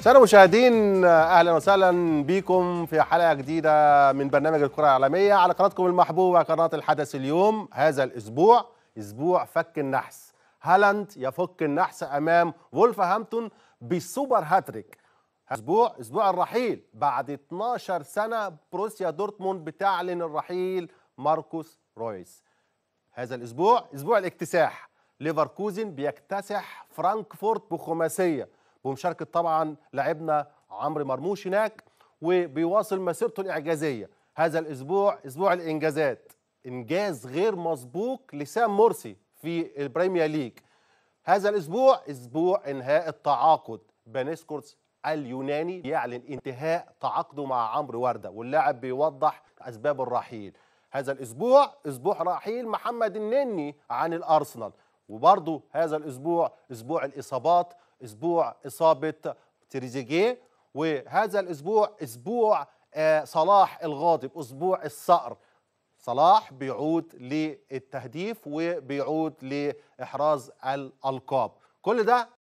سنة مشاهدين أهلا وسهلا بكم في حلقة جديدة من برنامج الكرة العالمية على قناتكم المحبوبة قناة الحدث اليوم هذا الأسبوع أسبوع فك النحس هالاند يفك النحس أمام وولفهامبتون بسوبر هاتريك أسبوع أسبوع الرحيل بعد 12 سنة بروسيا دورتموند بتعلن الرحيل ماركوس رويس هذا الأسبوع أسبوع الاكتساح ليفركوزن بيكتسح فرانكفورت بخماسية بمشاركه طبعا لاعبنا عمرو مرموش هناك وبيواصل مسيرته الاعجازيه هذا الاسبوع اسبوع الانجازات انجاز غير مسبوق لسام مرسي في البريمير ليج هذا الاسبوع اسبوع انهاء التعاقد بانسكورتس اليوناني يعلن انتهاء تعاقده مع عمرو ورده واللاعب بيوضح اسباب الرحيل هذا الاسبوع اسبوع رحيل محمد النني عن الارسنال وبرضه هذا الاسبوع اسبوع الاصابات اسبوع اصابه تريزيجيه وهذا الاسبوع اسبوع آه، صلاح الغاضب اسبوع الصقر صلاح بيعود للتهديف وبيعود لاحراز الالقاب كل ده